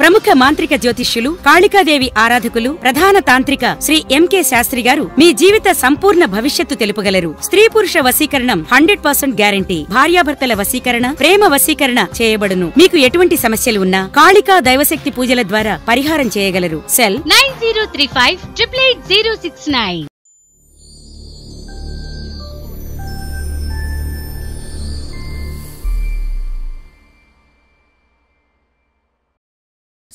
ప్రముఖ మాంత్రిక జ్యోతిష్యులు కాళికాదేవి ఆరాధకులు ప్రధాన తాంత్రిక శ్రీ ఎంకే శాస్త్రి గారు మీ జీవిత సంపూర్ణ భవిష్యత్తు తెలుపగలరు స్త్రీ పురుష వశీకరణం హండ్రెడ్ పర్సెంట్ గ్యారంటీ భార్యాభర్తల వశీకరణ ప్రేమ వశీకరణ చేయబడును మీకు ఎటువంటి సమస్యలు ఉన్నా కాళికా దైవశక్తి పూజల ద్వారా పరిహారం చేయగలరు cell nine zero three five triple eight zero six nine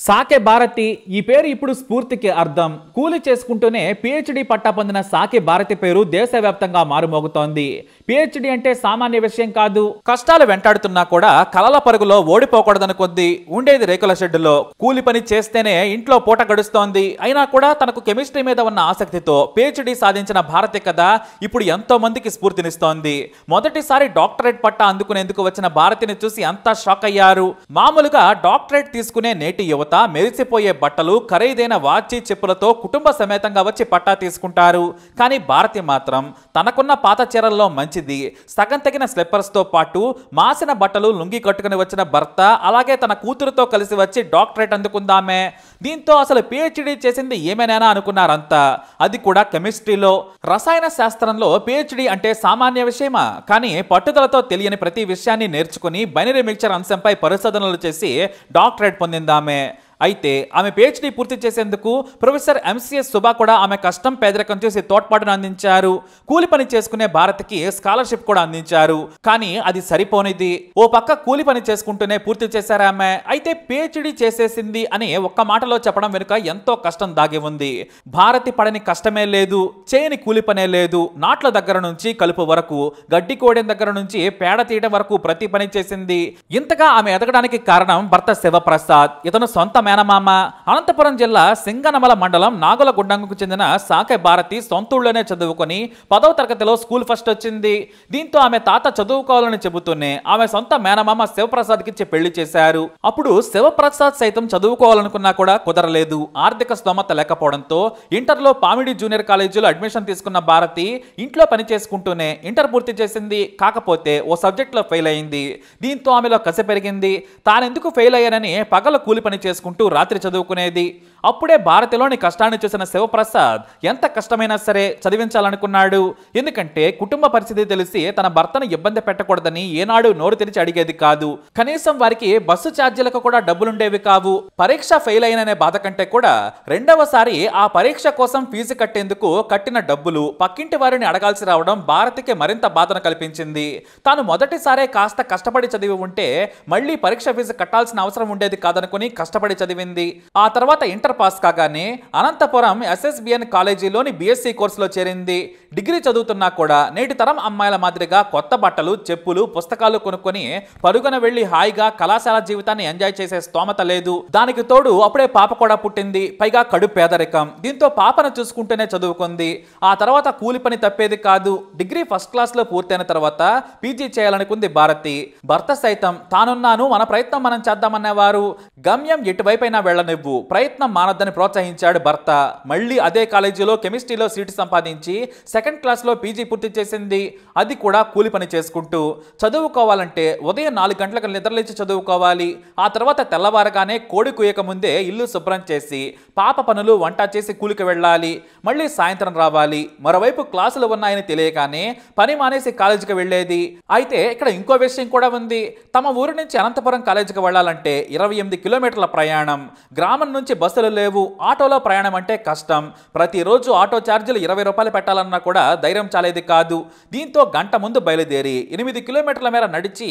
Sake Bharati ఈ పేరు ఇప్పుడు స్ఫూర్తికి అర్థం కూలి చేసుకుంటూనే పిహెచ్డి పట్టా పొందిన సాకే భారతి పేరు దేశవ్యాప్తంగా మారుమోగుతోంది పిహెచ్డి అంటే సామాన్య విషయం కాదు కష్టాలు వెంటాడుతున్నా కూడా కలల పరుగులో కొద్ది ఉండేది రేకుల షెడ్డులో కూలి పని చేస్తేనే ఇంట్లో పూట గడుస్తోంది అయినా కూడా తనకు కెమిస్ట్రీ మీద ఉన్న ఆసక్తితో పిహెచ్డి సాధించిన భారతి కథ ఇప్పుడు ఎంతో మందికి స్ఫూర్తినిస్తోంది మొదటిసారి డాక్టరేట్ పట్టా అందుకునేందుకు వచ్చిన భారతిని చూసి అంతా షాక్ అయ్యారు మామూలుగా డాక్టరేట్ తీసుకునే నేటి యువత తర్వాత మెరిసిపోయే బట్టలు ఖరీదైన వాచి చెప్పులతో కుటుంబ సమేతంగా వచ్చి పట్టా తీసుకుంటారు కానీ భారతి మాత్రం తనకున్న పాత చీరల్లో మంచిది సగం తగిన స్లిప్పర్స్తో పాటు మాసిన బట్టలు లుంగి కట్టుకుని వచ్చిన భర్త అలాగే తన కూతురుతో కలిసి వచ్చి డాక్టరేట్ అందుకుందామే దీంతో అసలు పిహెచ్డీ చేసింది ఏమైనా అనుకున్నారంతా అది కూడా కెమిస్ట్రీలో రసాయన శాస్త్రంలో పిహెచ్డీ అంటే సామాన్య విషయమా కానీ పట్టుదలతో తెలియని ప్రతి విషయాన్ని నేర్చుకుని బైనరీ మిక్చర్ అంశంపై పరిశోధనలు చేసి డాక్టరేట్ పొందిందామే అయితే ఆమె పిహెచ్డీ పూర్తి చేసేందుకు ప్రొఫెసర్ ఎంసీఎస్ శుభా కూడా ఆమె కష్టం పేదరికం చేసి తోడ్పాటును అందించారు కూలి పని చేసుకునే భారత్కి స్కాలర్షిప్ కూడా అందించారు కానీ అది సరిపోనిది ఓ పక్క కూలి పని చేసుకుంటూనే పూర్తి చేశారు ఆమె అయితే పిహెచ్డీ చేసేసింది అని ఒక్క మాటలో చెప్పడం వెనుక ఎంతో కష్టం దాగి ఉంది భారతి పడని కష్టమే లేదు చేయని కూలి పనే లేదు నాట్ల దగ్గర నుంచి కలుపు వరకు గడ్డి కోడిన దగ్గర నుంచి పేడ తీయడం వరకు ప్రతి పని చేసింది ఇంతగా ఆమె ఎదగడానికి కారణం భర్త శివప్రసాద్ ఇతను సొంత మేనమామ అనంతపురం జిల్లా సింగనమల మండలం నాగులగుడ్డంకు చెందిన సాకే భారతి సొంతూళ్ళలోనే చదువుకొని పదవ తరగతిలో స్కూల్ ఫస్ట్ వచ్చింది దీంతో ఆమె తాత చదువుకోవాలని చెబుతూనే ఆమె సొంత మేనమామ శివప్రసాద్కి ఇచ్చి పెళ్లి చేశారు అప్పుడు శివప్రసాద్ సైతం చదువుకోవాలనుకున్నా కూడా కుదరలేదు ఆర్థిక స్తోమత లేకపోవడంతో ఇంటర్లో పామిడి జూనియర్ కాలేజీలో అడ్మిషన్ తీసుకున్న భారతి ఇంట్లో పని చేసుకుంటూనే ఇంటర్ పూర్తి చేసింది కాకపోతే ఓ సబ్జెక్ట్లో ఫెయిల్ అయింది దీంతో ఆమెలో కసి పెరిగింది తానెందుకు ఫెయిల్ అయ్యానని పగల కూలి పని చేసుకుంటూ చుట్టూ రాత్రి చదువుకునేది అప్పుడే భారతిలోని కష్టాన్ని చూసిన శివప్రసాద్ ఎంత కష్టమైనా సరే చదివించాలనుకున్నాడు ఎందుకంటే కుటుంబ పరిస్థితి తెలిసి తన భర్తను ఇబ్బంది పెట్టకూడదని ఏనాడు నోరు తెరిచి అడిగేది కాదు కనీసం వారికి బస్సు ఛార్జీలకు కూడా డబ్బులుండేవి కావు పరీక్ష ఫెయిల్ అయిననే బాధ కంటే కూడా రెండవసారి ఆ పరీక్ష కోసం ఫీజు కట్టేందుకు కట్టిన డబ్బులు పక్కింటి వారిని అడగాల్సి రావడం భారతికి మరింత బాధను కల్పించింది తాను మొదటిసారే కాస్త కష్టపడి చదివి ఉంటే మళ్ళీ పరీక్ష ఫీజు కట్టాల్సిన అవసరం ఉండేది కాదనుకుని కష్టపడి చదివింది ఆ తర్వాత ఇంటర్ పాస్ కాగానే అనంతపురం ఎస్ఎస్బిఎన్ కాలేజీలోని బీఎస్సీ కోర్సులో చేరింది డిగ్రీ చదువుతున్నా కూడా నేటి తరం అమ్మాయిల మాదిరిగా కొత్త బట్టలు చెప్పులు పుస్తకాలు కొనుక్కొని పరుగున వెళ్లి హాయిగా కళాశాల జీవితాన్ని ఎంజాయ్ చేసే స్తోమత లేదు దానికి తోడు అప్పుడే పాప కూడా పుట్టింది పైగా కడు పేదరికం దీంతో పాపను చూసుకుంటూనే చదువుకుంది ఆ తర్వాత కూలి పని తప్పేది కాదు డిగ్రీ ఫస్ట్ క్లాస్ లో పూర్తయిన తర్వాత పీజీ చేయాలనుకుంది భారతి భర్త సైతం తానున్నాను మన ప్రయత్నం మనం చేద్దామనేవారు గమ్యం ఇటువైపు వైపైనా వెళ్లనివ్వు ప్రయత్నం మానద్దని ప్రోత్సహించాడు భర్త మళ్ళీ అదే కాలేజీలో కెమిస్ట్రీలో సీటు సంపాదించి సెకండ్ క్లాస్లో పీజీ పూర్తి చేసింది అది కూడా కూలి పని చేసుకుంటూ చదువుకోవాలంటే ఉదయం నాలుగు గంటలకు నిద్రలేచి చదువుకోవాలి ఆ తర్వాత తెల్లవారగానే కోడి కుయక ముందే ఇల్లు శుభ్రం చేసి పాప పనులు వంట చేసి కూలికి వెళ్ళాలి మళ్ళీ సాయంత్రం రావాలి మరోవైపు క్లాసులు ఉన్నాయని తెలియగానే పని మానేసి కాలేజీకి వెళ్ళేది అయితే ఇక్కడ ఇంకో విషయం కూడా ఉంది తమ ఊరి నుంచి అనంతపురం కాలేజీకి వెళ్ళాలంటే ఇరవై ఎనిమిది కిలోమీటర్ల ప్రయాణం ప్రయాణం గ్రామం నుంచి బస్సులు లేవు ఆటోలో ప్రయాణం అంటే కష్టం ప్రతిరోజు ఆటో ఛార్జీలు ఇరవై రూపాయలు పెట్టాలన్నా కూడా ధైర్యం చాలేది కాదు దీంతో గంట ముందు బయలుదేరి ఎనిమిది కిలోమీటర్ల మేర నడిచి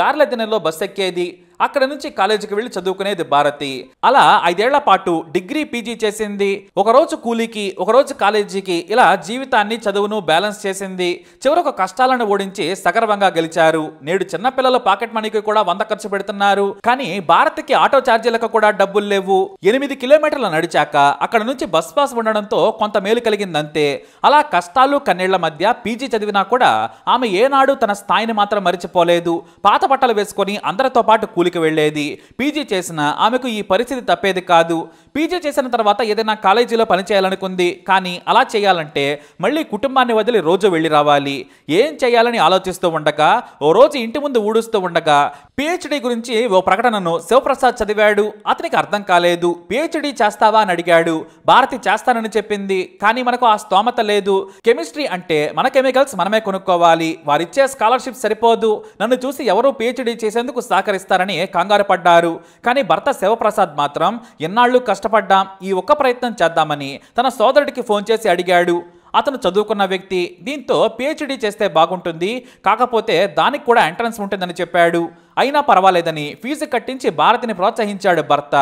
గార్లె దినంలో బస్సు ఎక్కేది అక్కడ నుంచి కాలేజీకి వెళ్ళి చదువుకునేది భారతి అలా ఐదేళ్ల పాటు డిగ్రీ పీజీ చేసింది ఒకరోజు కూలీకి ఒకరోజు కాలేజీకి ఇలా జీవితాన్ని చదువును బ్యాలెన్స్ చేసింది చివరకు కష్టాలను ఓడించి సగర్వంగా గెలిచారు నేడు చిన్నపిల్లల పాకెట్ మనీకి కూడా వంద ఖర్చు పెడుతున్నారు కానీ భారత్కి ఆటో ఛార్జీలకు కూడా డబ్బులు లేవు ఎనిమిది కిలోమీటర్లు నడిచాక అక్కడ నుంచి బస్ పాస్ ఉండడంతో కొంత మేలు కలిగిందంతే అలా కష్టాలు కన్నీళ్ల మధ్య పీజీ చదివినా కూడా ఆమె ఏనాడు తన స్థాయిని మాత్రం మరిచిపోలేదు పాత బట్టలు వేసుకొని అందరితో పాటు స్కూల్కి వెళ్ళేది పీజీ చేసిన ఆమెకు ఈ పరిస్థితి తప్పేది కాదు పీజీ చేసిన తర్వాత ఏదైనా కాలేజీలో పనిచేయాలనుకుంది కానీ అలా చేయాలంటే మళ్ళీ కుటుంబాన్ని వదిలి రోజు వెళ్ళి రావాలి ఏం చేయాలని ఆలోచిస్తూ ఉండగా ఓ రోజు ఇంటి ముందు ఊడుస్తూ ఉండగా పిహెచ్డి గురించి ఓ ప్రకటనను శివప్రసాద్ చదివాడు అతనికి అర్థం కాలేదు పిహెచ్డి చేస్తావా అని అడిగాడు భారతి చేస్తానని చెప్పింది కానీ మనకు ఆ స్తోమత లేదు కెమిస్ట్రీ అంటే మన కెమికల్స్ మనమే కొనుక్కోవాలి వారిచ్చే స్కాలర్షిప్ సరిపోదు నన్ను చూసి ఎవరు పిహెచ్డి చేసేందుకు సహకరిస్తారని అని కంగారు పడ్డారు కానీ భర్త శివప్రసాద్ మాత్రం ఎన్నాళ్ళు కష్టపడ్డాం ఈ ఒక్క ప్రయత్నం చేద్దామని తన సోదరుడికి ఫోన్ చేసి అడిగాడు అతను చదువుకున్న వ్యక్తి దీంతో పిహెచ్డీ చేస్తే బాగుంటుంది కాకపోతే దానికి కూడా ఎంట్రన్స్ ఉంటుందని చెప్పాడు అయినా పర్వాలేదని ఫీజు కట్టించి భారతిని ప్రోత్సహించాడు భర్త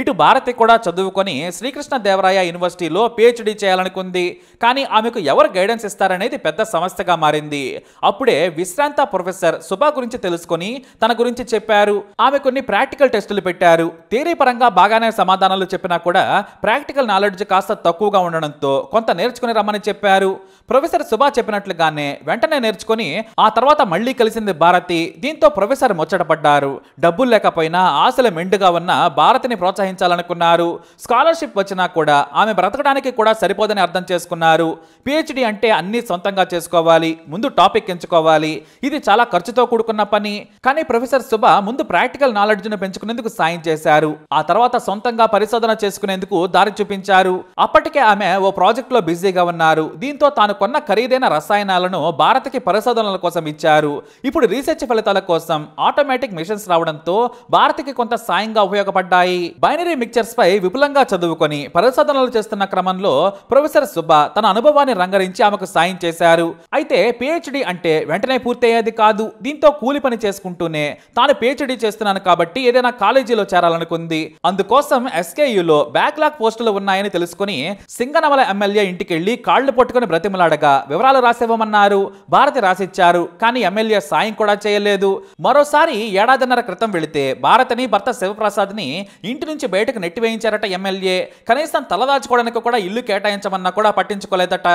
ఇటు భారతి కూడా చదువుకొని శ్రీకృష్ణ దేవరాయ యూనివర్సిటీలో పిహెచ్డీ చేయాలనుకుంది కానీ ఆమెకు ఎవరు గైడెన్స్ ఇస్తారనేది పెద్ద సమస్యగా మారింది అప్పుడే విశ్రాంత ప్రొఫెసర్ సుభా గురించి తెలుసుకుని తన గురించి చెప్పారు ఆమె కొన్ని ప్రాక్టికల్ టెస్టులు పెట్టారు థియరీ పరంగా బాగానే సమాధానాలు చెప్పినా కూడా ప్రాక్టికల్ నాలెడ్జ్ కాస్త తక్కువగా ఉండడంతో కొంత నేర్చుకుని రమ్మని చెప్పారు ప్రొఫెసర్ సుభా చెప్పినట్లుగానే వెంటనే నేర్చుకుని ఆ తర్వాత మళ్ళీ కలిసింది భారతి దీంతో ప్రొఫెసర్ ముచ్చటపడ్డారు డబ్బులు లేకపోయినా ఆశల మెండుగా ఉన్న భారతిని ప్రోత్సహించాలనుకున్నారు స్కాలర్షిప్ వచ్చినా కూడా ఆమె బ్రతకడానికి కూడా సరిపోదని అర్థం చేసుకున్నారు పిహెచ్డి అంటే అన్నీ సొంతంగా చేసుకోవాలి ముందు టాపిక్ ఎంచుకోవాలి ఇది చాలా ఖర్చుతో కూడుకున్న పని కానీ ప్రొఫెసర్ సుభ ముందు ప్రాక్టికల్ నాలెడ్జ్ను పెంచుకునేందుకు సాయం చేశారు ఆ తర్వాత సొంతంగా పరిశోధన చేసుకునేందుకు దారి చూపించారు అప్పటికే ఆమె ఓ ప్రాజెక్టులో బిజీగా ఉన్నారు దీంతో తాను కొన్న ఖరీదైన రసాయనాలను భారత్కి పరిశోధనల కోసం ఇచ్చారు ఇప్పుడు రీసెర్చ్ ఫలితాల కోసం ఆటో ఆటోమేటిక్ మిషన్స్ రావడంతో భారతికి కొంత సాయంగా ఉపయోగపడ్డాయి బైనరీ మిక్చర్స్ పై విపులంగా చదువుకొని పరిశోధనలు చేస్తున్న క్రమంలో ప్రొఫెసర్ సుబ్బ తన అనుభవాన్ని రంగరించి ఆమెకు సాయం చేశారు అయితే పిహెచ్డి అంటే వెంటనే పూర్తయ్యేది కాదు దీంతో కూలి పని చేసుకుంటూనే తాను పిహెచ్డి చేస్తున్నాను కాబట్టి ఏదైనా కాలేజీలో చేరాలనుకుంది అందుకోసం ఎస్కేయులో బ్యాక్లాగ్ పోస్టులు ఉన్నాయని తెలుసుకుని సింగనమల ఎమ్మెల్యే ఇంటికెళ్లి కాళ్లు పట్టుకుని బ్రతిమలాడగా వివరాలు రాసివ్వమన్నారు భారతి రాసిచ్చారు కానీ ఎమ్మెల్యే సాయం కూడా చేయలేదు మరోసారి ఒకసారి ఏడాదిన్నర క్రితం వెళితే భారతని భర్త శివప్రసాద్ని ఇంటి నుంచి బయటకు నెట్టివేయించారట ఎమ్మెల్యే కనీసం తలదాచుకోవడానికి కూడా ఇల్లు కేటాయించమన్నా కూడా పట్టించుకోలేదట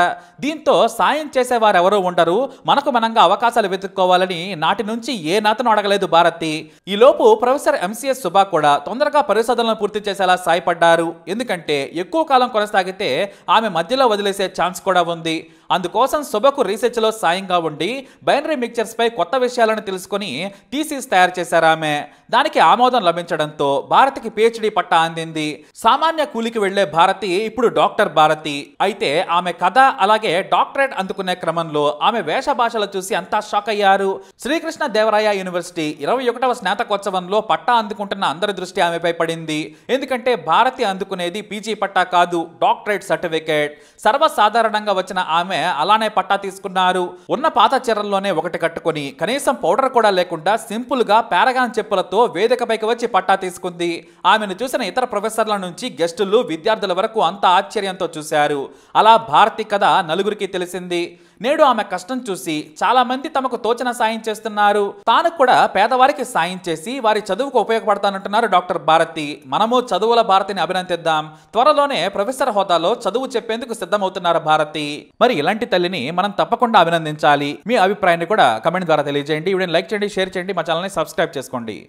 దీంతో సాయం చేసేవారెవరూ ఉండరు మనకు మనంగా అవకాశాలు వెతుక్కోవాలని నాటి నుంచి ఏ నాతను అడగలేదు భారతి ఈలోపు ప్రొఫెసర్ ఎంసీఎస్ సుభా కూడా తొందరగా పరిశోధనలు పూర్తి చేసేలా సాయపడ్డారు ఎందుకంటే ఎక్కువ కాలం కొనసాగితే ఆమె మధ్యలో వదిలేసే ఛాన్స్ కూడా ఉంది అందుకోసం శుభకు రీసెర్చ్లో సాయంగా ఉండి బైనరీ మిక్చర్స్పై కొత్త విషయాలను తెలుసుకుని థీసిస్ తయారు చేశారు ఆమె దానికి ఆమోదం లభించడంతో భారతికి పిహెచ్డి పట్టా అందింది సామాన్య కూలికి వెళ్లే భారతి ఇప్పుడు డాక్టర్ భారతి అయితే ఆమె కథ అలాగే డాక్టరేట్ అందుకునే క్రమంలో ఆమె భాషలు చూసి అంతా షాక్ అయ్యారు శ్రీకృష్ణ దేవరాయ యూనివర్సిటీ ఇరవై ఒకటవ స్నాతకోత్సవంలో పట్టా అందుకుంటున్న అందరి దృష్టి ఆమెపై పడింది ఎందుకంటే భారతి అందుకునేది పీజీ పట్టా కాదు డాక్టరేట్ సర్టిఫికేట్ సర్వసాధారణంగా వచ్చిన ఆమె ఆమె అలానే పట్టా తీసుకున్నారు ఉన్న పాత చీరల్లోనే ఒకటి కట్టుకుని కనీసం పౌడర్ కూడా లేకుండా సింపుల్గా పారగాన్ చెప్పులతో వేదికపైకి వచ్చి పట్టా తీసుకుంది ఆమెను చూసిన ఇతర ప్రొఫెసర్ల నుంచి గెస్టులు విద్యార్థుల వరకు అంత ఆశ్చర్యంతో చూశారు అలా భారతి కథ నలుగురికి తెలిసింది నేడు ఆమె కష్టం చూసి చాలామంది తమకు తోచిన సాయం చేస్తున్నారు తాను కూడా పేదవారికి సాయం చేసి వారి చదువుకు ఉపయోగపడతానంటున్నారు డాక్టర్ భారతి మనము చదువుల భారతిని అభినందిద్దాం త్వరలోనే ప్రొఫెసర్ హోదాలో చదువు చెప్పేందుకు సిద్ధమవుతున్నారు భారతి మరి ఇలాంటి తల్లిని మనం తప్పకుండా అభినందించాలి మీ అభిప్రాయాన్ని కూడా కమెంట్ ద్వారా తెలియజేయండి వీడియోని లైక్ చేయండి షేర్ చేయండి మా ఛానల్ని సబ్స్క్రైబ్ చేసుకోండి